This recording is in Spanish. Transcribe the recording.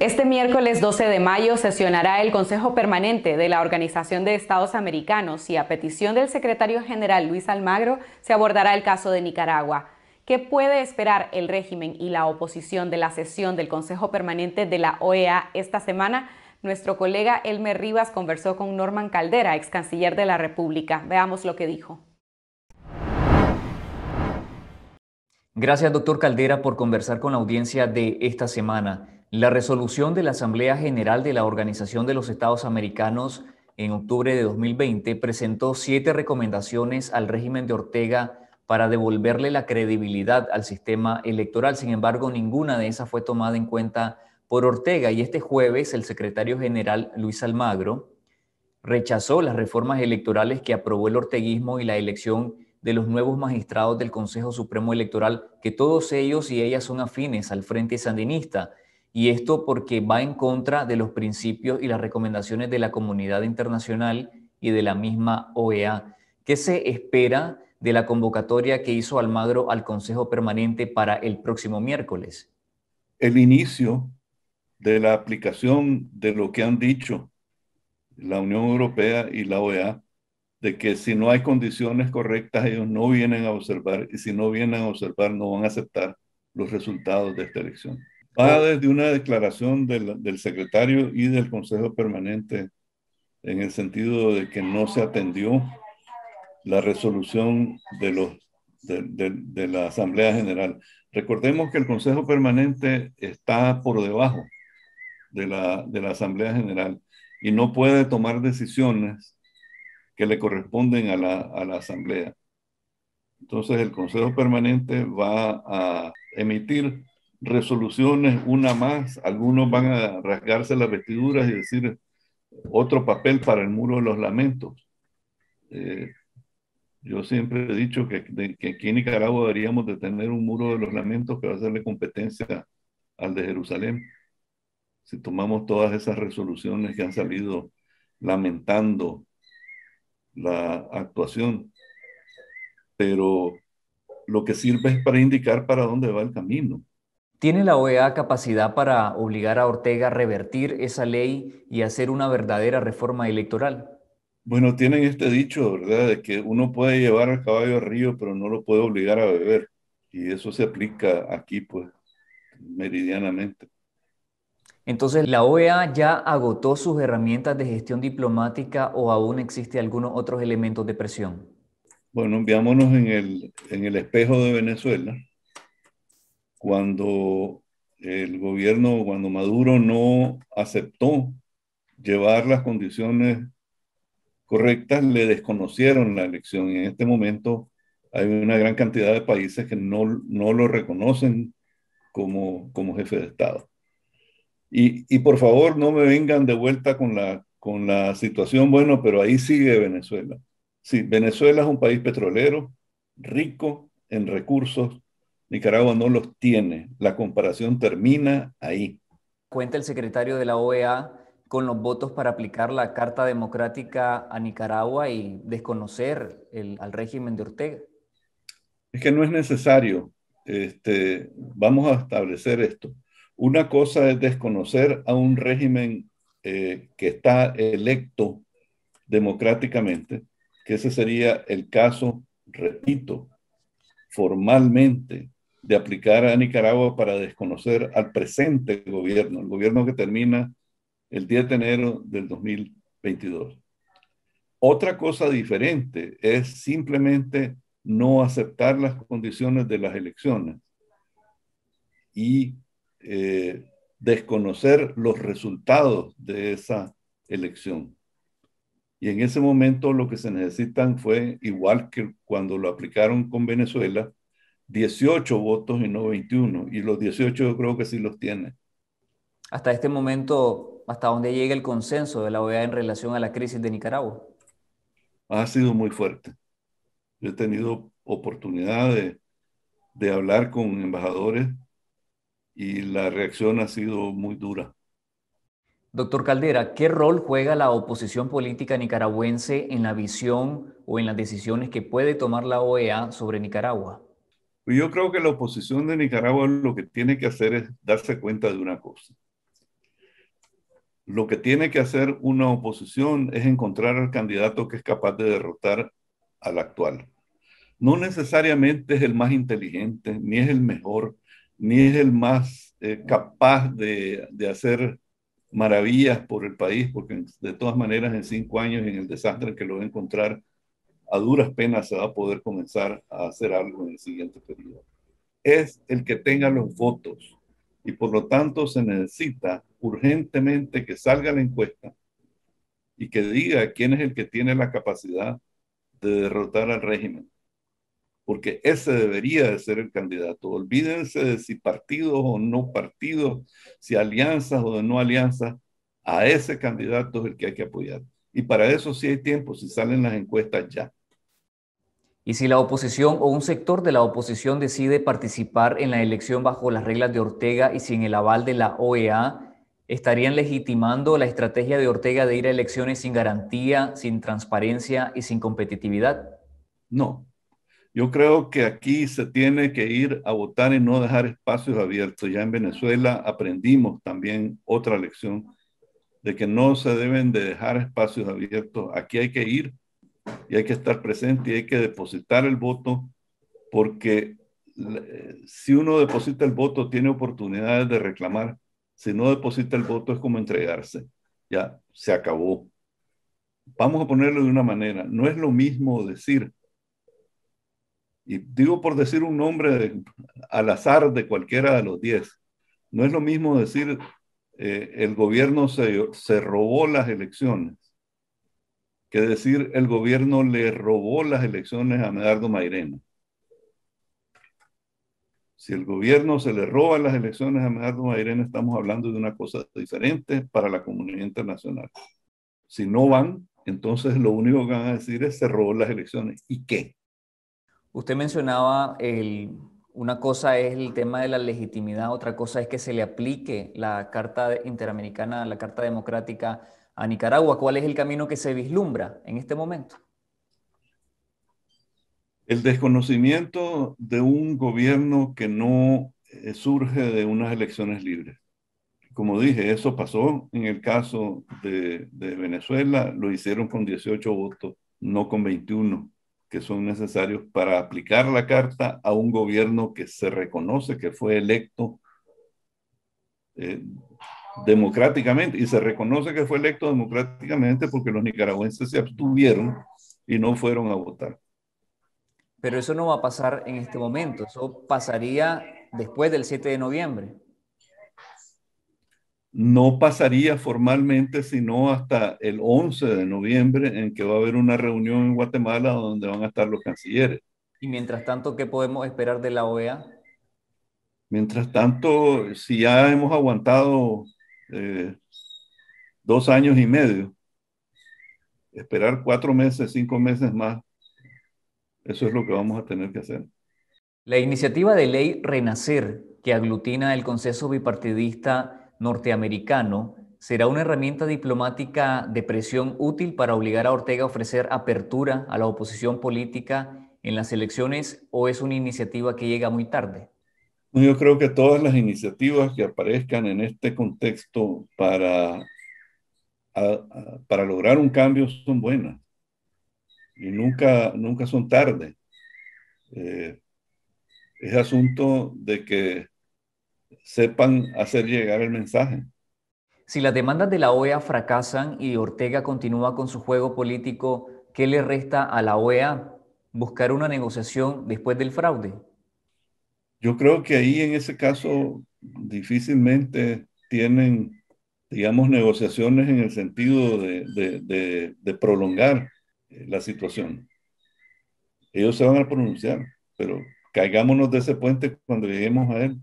Este miércoles 12 de mayo sesionará el Consejo Permanente de la Organización de Estados Americanos y a petición del secretario general Luis Almagro se abordará el caso de Nicaragua. ¿Qué puede esperar el régimen y la oposición de la sesión del Consejo Permanente de la OEA esta semana? Nuestro colega Elmer Rivas conversó con Norman Caldera, ex canciller de la República. Veamos lo que dijo. Gracias, doctor Caldera, por conversar con la audiencia de esta semana. La resolución de la Asamblea General de la Organización de los Estados Americanos en octubre de 2020 presentó siete recomendaciones al régimen de Ortega para devolverle la credibilidad al sistema electoral. Sin embargo, ninguna de esas fue tomada en cuenta por Ortega y este jueves el secretario general Luis Almagro rechazó las reformas electorales que aprobó el orteguismo y la elección de los nuevos magistrados del Consejo Supremo Electoral, que todos ellos y ellas son afines al Frente Sandinista. Y esto porque va en contra de los principios y las recomendaciones de la comunidad internacional y de la misma OEA. ¿Qué se espera de la convocatoria que hizo Almagro al Consejo Permanente para el próximo miércoles? El inicio de la aplicación de lo que han dicho la Unión Europea y la OEA, de que si no hay condiciones correctas, ellos no vienen a observar y si no vienen a observar, no van a aceptar los resultados de esta elección. Va ah, desde una declaración del, secretario y del Consejo Permanente en el sentido de que no se atendió la resolución de, la Asamblea General. Recordemos que el Consejo Permanente está por debajo de la, Asamblea General y no puede tomar decisiones que le corresponden a la, Asamblea. Entonces el Consejo Permanente va a emitir resoluciones, una más, algunos van a rasgarse las vestiduras y decir otro papel para el muro de los lamentos. Eh, yo siempre he dicho que, que, aquí en Nicaragua deberíamos de tener un muro de los lamentos que va a hacerle competencia al de Jerusalén. Si tomamos todas esas resoluciones que han salido lamentando la actuación, pero lo que sirve es para indicar para dónde va el camino. ¿Tiene la OEA capacidad para obligar a Ortega a revertir esa ley y hacer una verdadera reforma electoral? Bueno, tienen este dicho, ¿verdad?, de que uno puede llevar al caballo al río, pero no lo puede obligar a beber. Y eso se aplica aquí, pues, meridianamente. Entonces, ¿la OEA ya agotó sus herramientas de gestión diplomática o aún existe algunos otros elementos de presión? Bueno, enviámonos en el, en el espejo de Venezuela cuando el gobierno, cuando Maduro no aceptó llevar las condiciones correctas, le desconocieron la elección. Y en este momento hay una gran cantidad de países que no, no lo reconocen como, como jefe de Estado. Y, por favor, no me vengan de vuelta con la, con la situación, bueno, pero ahí sigue Venezuela. Sí, Venezuela es un país petrolero, rico en recursos, Nicaragua no los tiene. La comparación termina ahí. Cuenta el secretario de la OEA con los votos para aplicar la Carta Democrática a Nicaragua y desconocer al régimen de Ortega. Es que no es necesario. Este, vamos a establecer esto. Una cosa es desconocer a un régimen eh, que está electo democráticamente, que ese sería el caso, repito, formalmente de aplicar a Nicaragua para desconocer al presente gobierno, el gobierno que termina el 10 de enero del 2022. Otra cosa diferente es simplemente no aceptar las condiciones de las elecciones y eh, desconocer los resultados de esa elección. Y en ese momento lo que se necesitan fue, igual que cuando lo aplicaron con Venezuela, 18 votos y no 21. Y los 18 yo creo que sí los tiene. Hasta este momento, ¿hasta dónde llega el consenso de la OEA en relación a la crisis de Nicaragua? Ha sido muy fuerte. he tenido oportunidad de, de hablar con embajadores y la reacción ha sido muy dura. Doctor Caldera, ¿qué rol juega la oposición política nicaragüense en la visión o en las decisiones que puede tomar la OEA sobre Nicaragua? Pues yo creo que la oposición de Nicaragua lo que tiene que hacer es darse cuenta de una cosa. Lo que tiene que hacer una oposición es encontrar al candidato que es capaz de derrotar al actual. No necesariamente es el más inteligente, ni es el mejor, ni es el más eh, capaz de, de hacer maravillas por el país, porque de todas maneras en cinco años en el desastre que lo va a encontrar a duras penas se va a poder comenzar a hacer algo en el siguiente periodo. Es el que tenga los votos y por lo tanto se necesita urgentemente que salga la encuesta y que diga quién es el que tiene la capacidad de derrotar al régimen. Porque ese debería de ser el candidato. Olvídense de si partidos o no partidos, si alianzas o de no alianzas. A ese candidato es el que hay que apoyar. Y para eso sí hay tiempo, si salen las encuestas ya. Y si la oposición o un sector de la oposición decide participar en la elección bajo las reglas de Ortega y sin el aval de la OEA, estarían legitimando la estrategia de Ortega de ir a elecciones sin garantía, sin transparencia y sin competitividad. No, yo creo que aquí se tiene que ir a votar y no dejar espacios abiertos. Ya en Venezuela aprendimos también otra lección de que no se deben de dejar espacios abiertos. Aquí hay que ir y hay que estar presente y hay que depositar el voto porque eh, si uno deposita el voto tiene oportunidades de reclamar. Si no deposita el voto es como entregarse. Ya, se acabó. Vamos a ponerlo de una manera. No es lo mismo decir, y digo por decir un nombre al azar de cualquiera de los diez, no es lo mismo decir eh, el gobierno se, se robó las elecciones que decir el gobierno le robó las elecciones a Medardo Mairena. Si el gobierno se le roba las elecciones a Medardo Mairena, estamos hablando de una cosa diferente para la comunidad internacional. Si no van, entonces lo único que van a decir es se robó las elecciones. ¿Y qué? Usted mencionaba una cosa es el tema de la legitimidad, otra cosa es que se le aplique la Carta Interamericana, la Carta Democrática a Nicaragua, ¿cuál es el camino que se vislumbra en este momento? El desconocimiento de un gobierno que no eh, surge de unas elecciones libres. Como dije, eso pasó en el caso de, Venezuela, lo hicieron con 18 votos, no con 21 que son necesarios para aplicar la carta a un gobierno que se reconoce que fue electo eh, democráticamente, y se reconoce que fue electo democráticamente porque los nicaragüenses se abstuvieron y no fueron a votar. Pero eso no va a pasar en este momento, eso pasaría después del 7 de noviembre. No pasaría formalmente sino hasta el 11 de noviembre en que va a haber una reunión en Guatemala donde van a estar los cancilleres. Y mientras tanto, ¿qué podemos esperar de la OEA? Mientras tanto, si ya hemos aguantado eh, dos años y medio. Esperar cuatro meses, cinco meses más, eso es lo que vamos a tener que hacer. La iniciativa de ley Renacer, que aglutina el Consejo Bipartidista norteamericano, será una herramienta diplomática de presión útil para obligar a Ortega a ofrecer apertura a la oposición política en las elecciones o es una iniciativa que llega muy tarde? Pues yo creo que todas las iniciativas que aparezcan en este contexto para, para lograr un cambio son buenas y nunca, nunca son tarde. Eh, es asunto de que sepan hacer llegar el mensaje. Si las demandas de la OEA fracasan y Ortega continúa con su juego político, ¿qué le resta a la OEA buscar una negociación después del fraude? Yo creo que ahí en ese caso difícilmente tienen, digamos, negociaciones en el sentido de, prolongar eh, la situación. Ellos se van a pronunciar, pero caigámonos de ese puente cuando lleguemos a él.